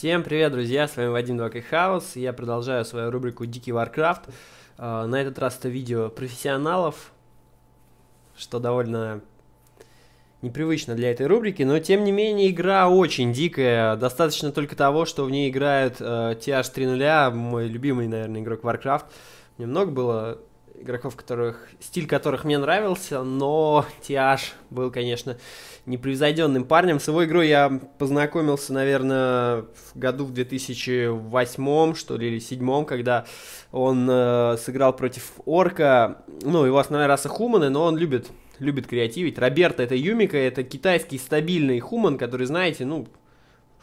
Всем привет, друзья, с вами Вадим Докайхаус, хаус. я продолжаю свою рубрику «Дикий Варкрафт». На этот раз это видео профессионалов, что довольно непривычно для этой рубрики, но тем не менее игра очень дикая, достаточно только того, что в ней играет э, TH300, мой любимый, наверное, игрок Warcraft. Немного было игроков, которых стиль которых мне нравился, но Тиаш был, конечно, непревзойденным парнем. С его игрой я познакомился, наверное, в году в 2008, что ли, или 2007, когда он э, сыграл против Орка. Ну, его основная раса Хуманы, но он любит любит креативить. Роберто это Юмика, это китайский стабильный хуман, который, знаете, ну,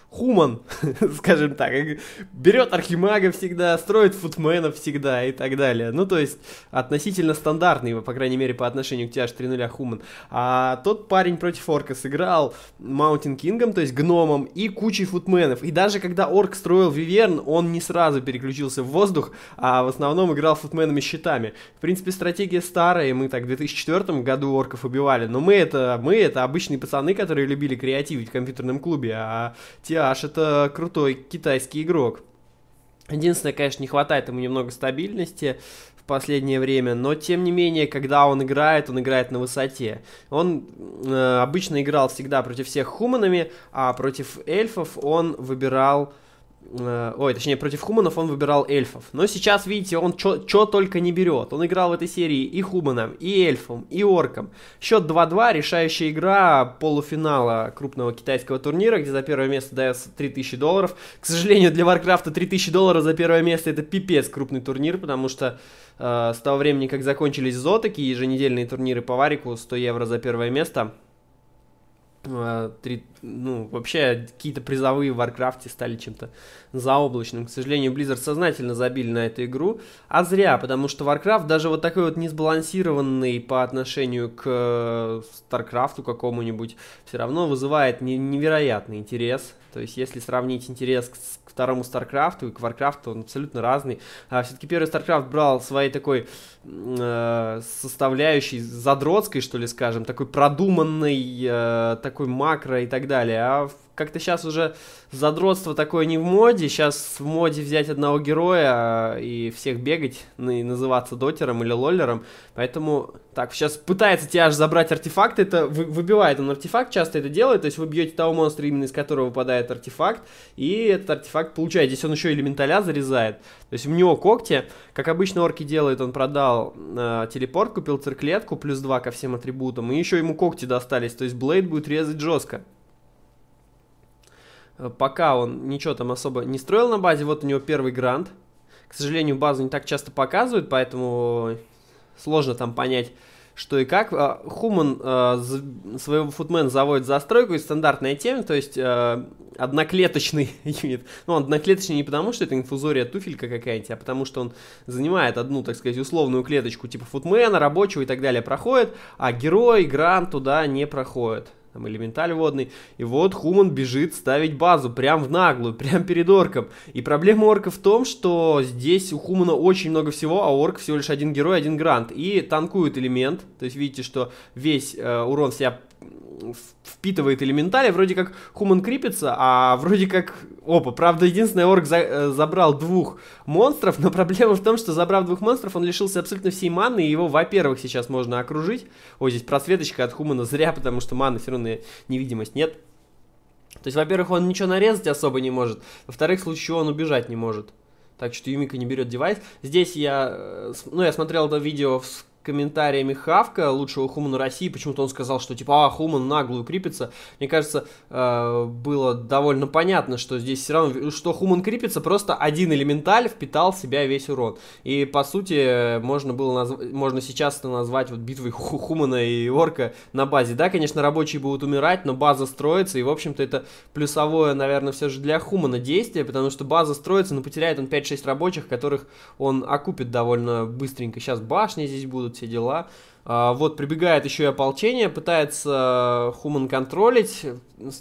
Хуман, скажем так, э, берет Архимага всегда, строит футмена всегда и так далее. Ну, то есть, относительно стандартный, по крайней мере, по отношению к TH3.0 Хуман. А тот парень против Орка сыграл Маунтин Кингом, то есть гномом, и кучей футменов. И даже когда Орк строил Виверн, он не сразу переключился в воздух, а в основном играл футменами щитами. В принципе, стратегия старая, мы так в 2004 году Орков убивали, но мы это, мы это обычные пацаны, которые любили креативить в компьютерном клубе, а те Диаш это крутой китайский игрок. Единственное, конечно, не хватает ему немного стабильности в последнее время, но тем не менее, когда он играет, он играет на высоте. Он э, обычно играл всегда против всех хуманами, а против эльфов он выбирал э, Э, ой, точнее, против хуманов он выбирал эльфов. Но сейчас, видите, он что только не берет. Он играл в этой серии и хуманом, и эльфом, и орком. Счет 2-2, решающая игра полуфинала крупного китайского турнира, где за первое место дается 3000 долларов. К сожалению, для Варкрафта 3000 долларов за первое место это пипец крупный турнир, потому что э, с того времени, как закончились зотоки и еженедельные турниры по варику, 100 евро за первое место – 3, а, ну, вообще какие-то призовые в Варкрафте стали чем-то заоблачным. К сожалению, Blizzard сознательно забили на эту игру, а зря, потому что Warcraft даже вот такой вот несбалансированный по отношению к StarCraft э, какому-нибудь, все равно вызывает невероятный интерес. То есть, если сравнить интерес к второму StarCraft и к Warcraft, он абсолютно разный. А все-таки первый StarCraft брал своей такой э, составляющей задротской, что ли, скажем, такой продуманный э, такой такой макро и так далее, а как-то сейчас уже задротство такое не в моде. Сейчас в моде взять одного героя а, и всех бегать, ну, и называться дотером или лоллером. Поэтому так, сейчас пытается тебя аж забрать артефакт, это вы, выбивает он артефакт, часто это делает, то есть вы бьете того монстра, именно из которого выпадает артефакт, и этот артефакт получает. Здесь он еще элементаля зарезает, то есть у него когти, как обычно орки делают, он продал э, телепорт, купил цирклетку, плюс 2 ко всем атрибутам, и еще ему когти достались, то есть Блейд будет резать жестко. Э, пока он ничего там особо не строил на базе, вот у него первый грант. К сожалению, базу не так часто показывают, поэтому сложно там понять, что и как. А, Хуман э, своего футмена заводит застройку и стандартная тема, то есть э, одноклеточный юнит. Ну, одноклеточный не потому, что это инфузория туфелька какая-нибудь, а потому что он занимает одну, так сказать, условную клеточку типа футмена, рабочего и так далее проходит, а герой, грант туда не проходит там элементаль водный. И вот Хуман бежит ставить базу, прям в наглую, прям перед орком. И проблема орка в том, что здесь у Хумана очень много всего, а орк всего лишь один герой, один грант. И танкует элемент, то есть видите, что весь э, урон себя впитывает элементали, вроде как Хуман крепится, а вроде как... Опа, правда, единственный орк за, э, забрал двух монстров, но проблема в том, что забрав двух монстров, он лишился абсолютно всей маны, и его, во-первых, сейчас можно окружить. Ой, здесь просветочка от Хумана зря, потому что маны все равно невидимость нет. То есть, во-первых, он ничего нарезать особо не может, во-вторых, в случае он убежать не может. Так что Юмика не берет девайс. Здесь я... Э, ну, я смотрел это видео в комментариями Хавка, лучшего Хумана России, почему-то он сказал, что типа, а, Хуман наглую крепится. Мне кажется, э, было довольно понятно, что здесь все равно, что Хуман крепится, просто один элементаль впитал в себя весь урон. И, по сути, можно было назв... можно сейчас это назвать вот битвой Хумана и Орка на базе. Да, конечно, рабочие будут умирать, но база строится, и, в общем-то, это плюсовое, наверное, все же для Хумана действие, потому что база строится, но потеряет он 5-6 рабочих, которых он окупит довольно быстренько. Сейчас башни здесь будут, все дела. А, вот, прибегает еще и ополчение, пытается Хуман э, контролить,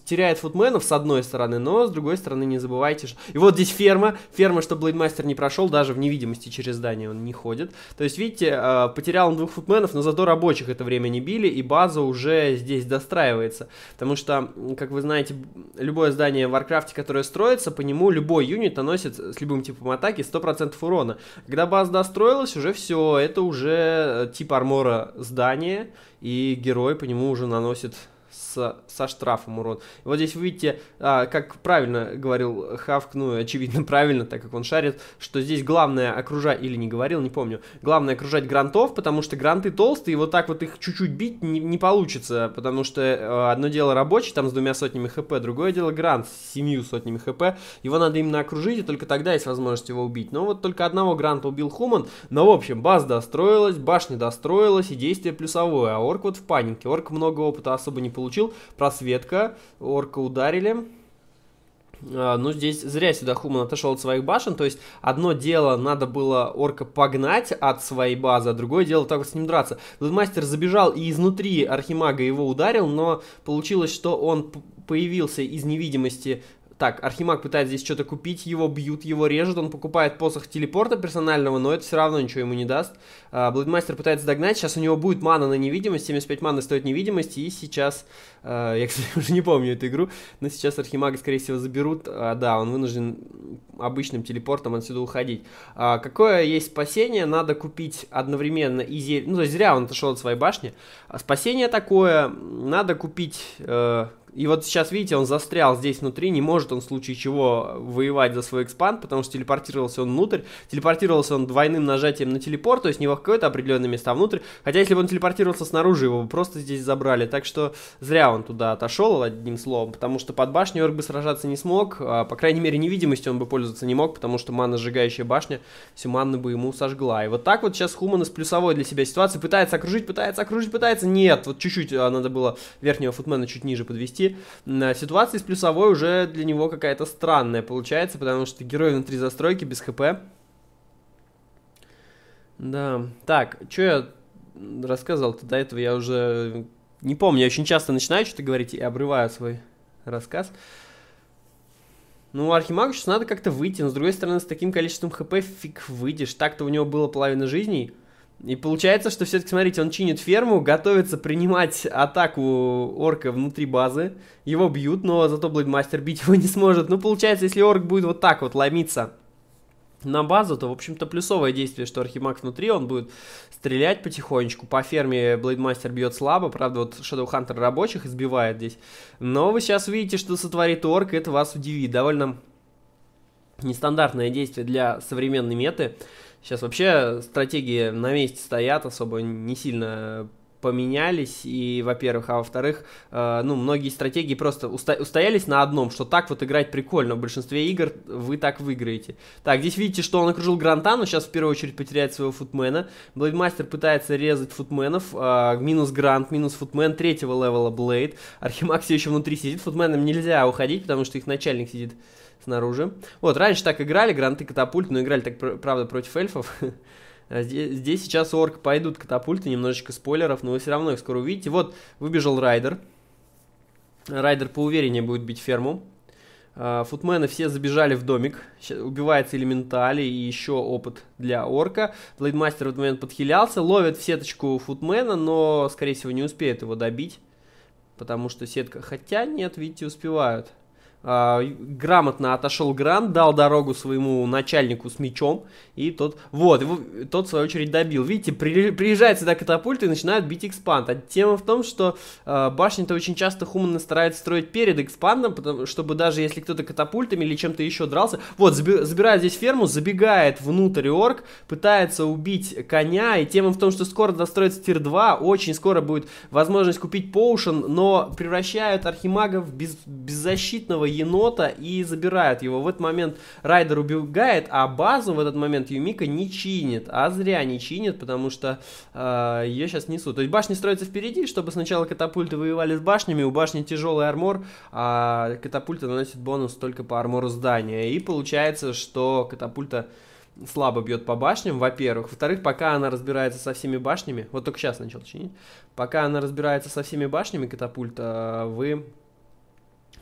теряет футменов с одной стороны, но с другой стороны не забывайте, что... И вот здесь ферма, ферма, что Блейдмастер не прошел, даже в невидимости через здание он не ходит. То есть, видите, э, потерял он двух футменов, но зато рабочих это время не били, и база уже здесь достраивается. Потому что, как вы знаете, любое здание в Варкрафте, которое строится, по нему любой юнит наносит с любым типом атаки 100% урона. Когда база достроилась, уже все, это уже э, тип армора здание, и герой по нему уже наносит с, со штрафом урон. Вот здесь вы видите, а, как правильно говорил Хавк, ну, очевидно, правильно, так как он шарит, что здесь главное окружать, или не говорил, не помню, главное окружать грантов, потому что гранты толстые, и вот так вот их чуть-чуть бить не, не получится, потому что э, одно дело рабочий, там, с двумя сотнями хп, другое дело грант с семью сотнями хп, его надо именно окружить, и только тогда есть возможность его убить. Но вот только одного гранта убил Хуман, но, в общем, база достроилась, башня достроилась, и действие плюсовое, а орк вот в панике, орк много опыта особо не получил. Просветка. Орка ударили. А, ну, здесь зря сюда Хуман отошел от своих башен, то есть одно дело надо было орка погнать от своей базы, а другое дело так вот с ним драться. Блэдмастер забежал и изнутри Архимага его ударил, но получилось, что он появился из невидимости так, Архимаг пытается здесь что-то купить, его бьют, его режут, он покупает посох телепорта персонального, но это все равно ничего ему не даст. А, Блэдмастер пытается догнать, сейчас у него будет мана на невидимость, 75 маны стоит невидимость, и сейчас, а, я, кстати, уже не помню эту игру, но сейчас Архимага, скорее всего, заберут, а, да, он вынужден обычным телепортом отсюда уходить. Какое есть спасение? Надо купить одновременно и зель... Ну, то есть зря он отошел от своей башни. Спасение такое, надо купить э, и вот сейчас, видите, он застрял здесь внутри, не может он в случае чего воевать за свой экспанд, потому что телепортировался он внутрь, телепортировался он двойным нажатием на телепорт, то есть не в какое-то определенное место, а внутрь. Хотя если бы он телепортировался снаружи, его бы просто здесь забрали. Так что зря он туда отошел, одним словом, потому что под башню Орк бы сражаться не смог, а, по крайней мере невидимостью он бы пользоваться не мог, потому что мана сжигающая башня всю манну бы ему сожгла. И вот так вот сейчас Хуман из плюсовой для себя ситуации пытается окружить, пытается окружить, пытается. Нет, вот чуть-чуть а, надо было верхнего футмена чуть ниже подвести, все-таки э, ситуация с плюсовой уже для него какая-то странная получается, потому что герой внутри застройки без хп. Да, так, что я рассказывал-то до этого, я уже э, не помню, я очень часто начинаю что-то говорить и обрываю свой рассказ. Ну, Архимагу сейчас надо как-то выйти, но с другой стороны, с таким количеством хп фиг выйдешь. Так-то у него было половина жизней. И получается, что все-таки, смотрите, он чинит ферму, готовится принимать атаку орка внутри базы. Его бьют, но зато Блэдмастер бить его не сможет. Ну, получается, если орк будет вот так вот ломиться на базу, то, в общем-то, плюсовое действие, что Архимаг внутри, он будет стрелять потихонечку. По ферме Блейдмастер бьет слабо, правда, вот Шадоухантер рабочих избивает здесь. Но вы сейчас видите, что сотворит орк, это вас удивит. Довольно нестандартное действие для современной меты. Сейчас вообще стратегии на месте стоят, особо не сильно поменялись, и, во-первых, а во-вторых, э, ну, многие стратегии просто уста- устоялись на одном, что так вот играть прикольно, в большинстве игр вы так выиграете. Так, здесь видите, что он окружил Гранта, но сейчас в первую очередь потеряет своего футмена, Блейдмастер пытается резать футменов, э, минус Грант, минус футмен, третьего левела Блейд, Архимаг все еще внутри сидит, футменам нельзя уходить, потому что их начальник сидит снаружи. Вот, раньше так играли, Гранты, Катапульт, но играли так, правда, против эльфов, Э, здесь, здесь сейчас орк пойдут катапульты, немножечко спойлеров, но вы все равно их скоро увидите. Вот выбежал райдер. Райдер поувереннее будет бить ферму. Э, футмены все забежали в домик. Убивается элементали и еще опыт для орка. Блейдмастер в этот момент подхилялся. Ловит в сеточку футмена, но, скорее всего, не успеет его добить. Потому что сетка... Хотя нет, видите, успевают. А, грамотно отошел Грант, дал дорогу своему начальнику с мечом, и тот, вот, его, тот в свою очередь добил. Видите, при, приезжает сюда катапульт и начинают бить экспанд. А тема в том, что э, а, башни-то очень часто хуманно стараются строить перед экспандом, потому, чтобы даже если кто-то катапультами или чем-то еще дрался, вот, заби, забирает здесь ферму, забегает внутрь орк, пытается убить коня, и тема в том, что скоро достроится тир 2, очень скоро будет возможность купить поушен, но превращают архимага в без, беззащитного енота и забирают его. В этот момент Райдер убегает, а базу в этот момент Юмика не чинит. А зря не чинит, потому что э, а, ее сейчас несут. То есть башни строятся впереди, чтобы сначала катапульты воевали с башнями. У башни тяжелый армор, а катапульта наносит бонус только по армору здания. И получается, что катапульта слабо бьет по башням, во-первых. Во-вторых, пока она разбирается со всеми башнями, вот только сейчас начал чинить, пока она разбирается со всеми башнями катапульта, вы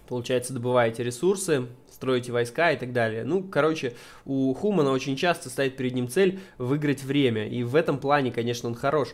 получается, добываете ресурсы, строите войска и так далее. Ну, короче, у Хумана очень часто стоит перед ним цель выиграть время, и в этом плане, конечно, он хорош.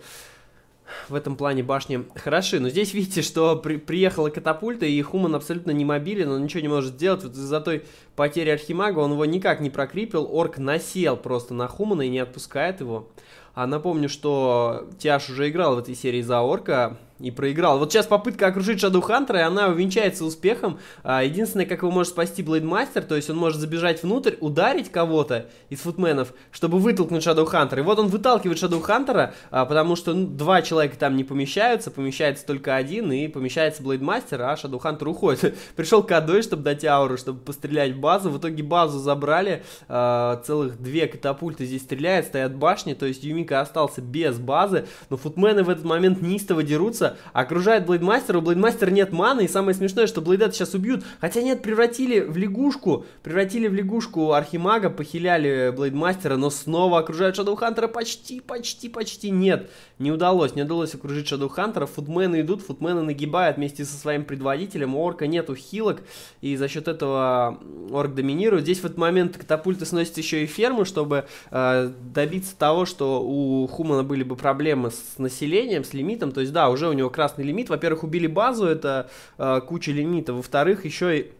В этом плане башни хороши, но здесь видите, что при, приехала катапульта, и Хуман абсолютно не мобилен, он ничего не может сделать. Вот из-за той потери Архимага он его никак не прокрепил, Орк насел просто на Хумана и не отпускает его. А напомню, что Тяж уже играл в этой серии за Орка, и проиграл. Вот сейчас попытка окружить Шадухантера, и она увенчается успехом. А, единственное, как его может спасти Блейдмастер, то есть он может забежать внутрь, ударить кого-то из футменов, чтобы вытолкнуть Шадухантера. И вот он выталкивает Шадухантера, потому что ну, два человека там не помещаются, помещается только один, и помещается Блейдмастер, а Шадухантер уходит. Пришел Кадой, чтобы дать ауру, чтобы пострелять в базу. В итоге базу забрали, а, целых две катапульты здесь стреляют, стоят башни, то есть Юмика остался без базы, но футмены в этот момент неистово дерутся, окружает Блейдмастера, у Блейдмастера нет маны, и самое смешное, что Блейда сейчас убьют. Хотя нет, превратили в лягушку, превратили в лягушку Архимага, похиляли Блейдмастера, но снова окружают Шадоухантера почти, почти, почти нет. Не удалось, не удалось окружить Шадоухантера, футмены идут, футмены нагибают вместе со своим предводителем, у Орка нету хилок, и за счет этого Орк доминирует. Здесь в этот момент катапульты сносят еще и ферму, чтобы э, добиться того, что у Хумана были бы проблемы с населением, с лимитом, то есть да, уже у него него красный лимит. Во-первых, убили базу, это э, куча лимита. Во-вторых, еще и...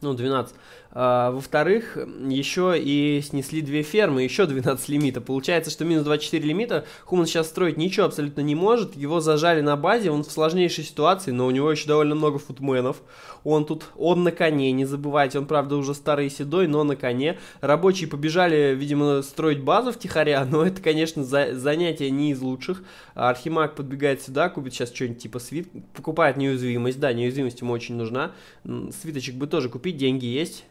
Ну, 12. А, во-вторых, еще и снесли две фермы, еще 12 лимита. Получается, что минус 24 лимита Хуман сейчас строить ничего абсолютно не может. Его зажали на базе, он в сложнейшей ситуации, но у него еще довольно много футменов. Он тут, он на коне, не забывайте, он, правда, уже старый и седой, но на коне. Рабочие побежали, видимо, строить базу втихаря, но это, конечно, за, занятие не из лучших. Архимаг подбегает сюда, купит сейчас что-нибудь типа свит, покупает неуязвимость, да, неуязвимость ему очень нужна. Свиточек бы тоже купить, деньги есть.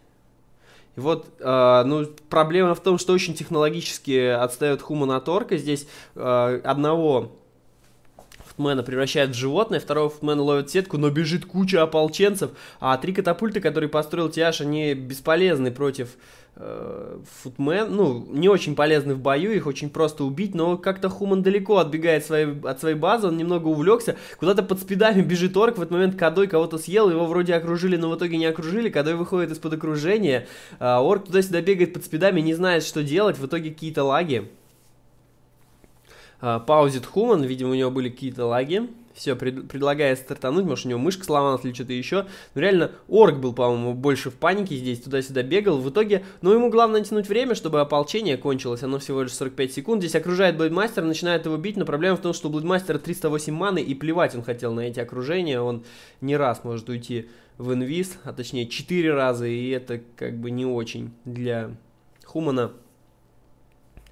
И вот, э, ну, проблема в том, что очень технологически отстает Хума на Торка. Здесь э, одного футмена превращает в животное, второго футмена ловит сетку, но бежит куча ополченцев, а три катапульты, которые построил Тиаш, они бесполезны против э, футмен, ну, не очень полезны в бою, их очень просто убить, но как-то Хуман далеко отбегает своей, от своей базы, он немного увлекся, куда-то под спидами бежит Орк, в этот момент Кадой кого-то съел, его вроде окружили, но в итоге не окружили, Кадой выходит из-под окружения, э, Орк туда-сюда бегает под спидами, не знает, что делать, в итоге какие-то лаги. Э, паузит Хуман, видимо, у него были какие-то лаги. Все, пред, предлагает стартануть, может, у него мышка сломалась или что-то еще. Но ну, реально, Орг был, по-моему, больше в панике здесь, туда-сюда бегал. В итоге, ну, ему главное тянуть время, чтобы ополчение кончилось. Оно всего лишь 45 секунд. Здесь окружает Блэдмастер, начинает его бить, но проблема в том, что у Блэдмастера 308 маны, и плевать он хотел на эти окружения. Он не раз может уйти в инвиз, а точнее 4 раза, и это как бы не очень для Хумана.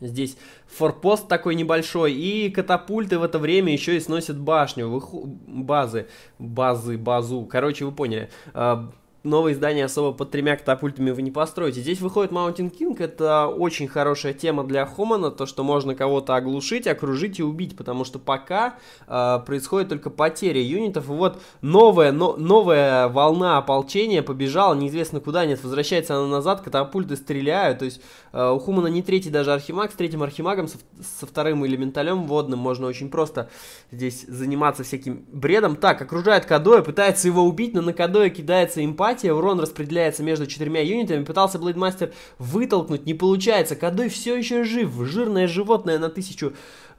Здесь форпост такой небольшой, и катапульты в это время еще и сносят башню, базы, базы, базу, короче, вы поняли. А, новое издание особо под тремя катапультами вы не построите. Здесь выходит Mountain King, это очень хорошая тема для Хомана, то, что можно кого-то оглушить, окружить и убить, потому что пока э, происходит только потеря юнитов, и вот новая, но, новая волна ополчения побежала, неизвестно куда, нет, возвращается она назад, катапульты стреляют, то есть э, у Хумана не третий даже архимаг, с третьим архимагом, со, со вторым элементалем водным можно очень просто здесь заниматься всяким бредом. Так, окружает Кадоя, пытается его убить, но на Кадоя кидается импать, апатия, урон распределяется между четырьмя юнитами, пытался Блейдмастер вытолкнуть, не получается, Кадой все еще жив, жирное животное на тысячу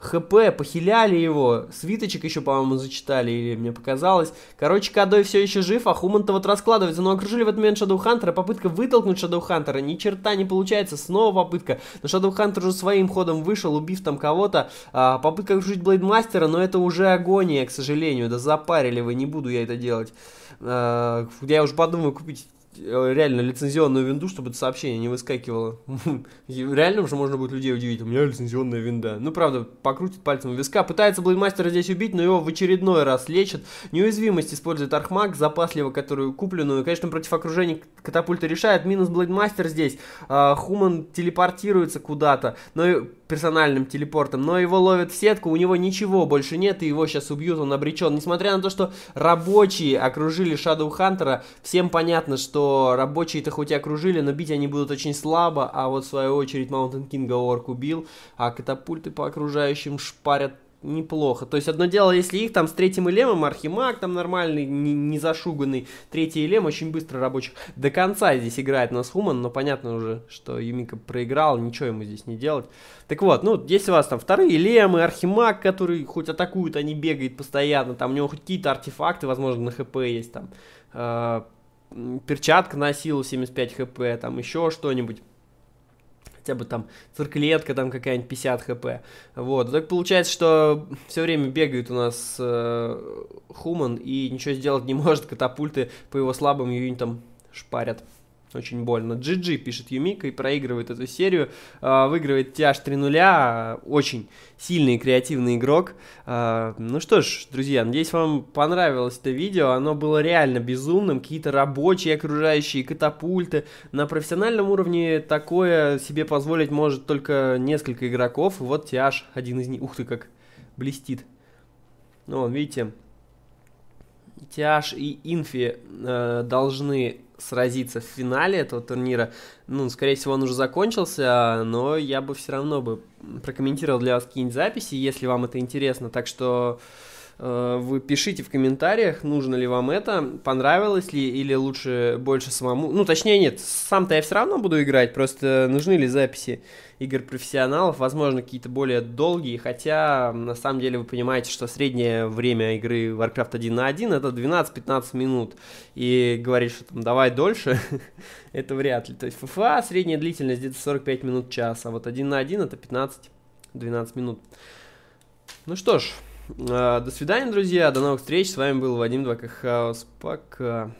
ХП, похиляли его, свиточек еще, по-моему, зачитали, или мне показалось. Короче, Кадой все еще жив, а Хуман-то вот раскладывается, но ну, окружили в этот момент Шадоухантера, попытка вытолкнуть Шадоухантера, ни черта не получается, снова попытка, но Шадоухантер уже своим ходом вышел, убив там кого-то, а, попытка окружить Блейдмастера, но это уже агония, к сожалению, да запарили вы, не буду я это делать. А, я уже подумаю купить Э, реально лицензионную винду, чтобы это сообщение не выскакивало. Реально уже можно будет людей удивить. У меня лицензионная винда. Ну, правда, покрутит пальцем у виска. Пытается Блейдмастера здесь убить, но его в очередной раз лечат. Неуязвимость использует Архмаг, запасливо, которую купленную. Конечно, против окружения катапульта решает. Минус Блейдмастер здесь. А, Хуман телепортируется куда-то. Но персональным телепортом, но его ловят в сетку, у него ничего больше нет, и его сейчас убьют, он обречен. Несмотря на то, что рабочие окружили Шадоу Хантера, всем понятно, что рабочие-то хоть и окружили, но бить они будут очень слабо, а вот в свою очередь Маунтин Кинга Орк убил, а катапульты по окружающим шпарят неплохо. То есть одно дело, если их там с третьим элемом, Архимаг там нормальный, не, не зашуганный, третий элем очень быстро рабочих. До конца здесь играет нас Хуман, но понятно уже, что Юмика проиграл, ничего ему здесь не делать. Так вот, ну, если у вас там вторые элемы, Архимаг, который хоть атакует, а не бегает постоянно, там у него хоть какие-то артефакты, возможно, на ХП есть там, э, перчатка силу 75 ХП, там еще что-нибудь хотя бы там цирклетка там какая-нибудь 50 хп. Вот, так получается, что все время бегает у нас э, Хуман и ничего сделать не может, катапульты по его слабым юнитам шпарят. Очень больно. GG, пишет Юмика, и проигрывает эту серию. А, выигрывает тяж 3-0. А, очень сильный и креативный игрок. А, ну что ж, друзья, надеюсь, вам понравилось это видео. Оно было реально безумным. Какие-то рабочие окружающие катапульты. На профессиональном уровне такое себе позволить может только несколько игроков. Вот тяж один из них. Ух ты, как блестит. Ну, вон, видите, Тиаш и Инфи э, должны сразиться в финале этого турнира. Ну, скорее всего, он уже закончился, но я бы все равно бы прокомментировал для вас какие-нибудь записи, если вам это интересно. Так что... Э, вы пишите в комментариях, нужно ли вам это, понравилось ли или лучше больше самому. Ну, точнее, нет, сам-то я все равно буду играть, просто нужны ли записи игр профессионалов, возможно, какие-то более долгие, хотя на самом деле вы понимаете, что среднее время игры Warcraft 1 на 1 это 12-15 минут, и говорить, что там давай дольше, это вряд ли. То есть FFA средняя длительность где-то 45 минут час, а вот 1 на 1 это 15-12 минут. Ну что ж, Э, до свидания, друзья. До новых встреч. С вами был Вадим Двакахаус. Пока.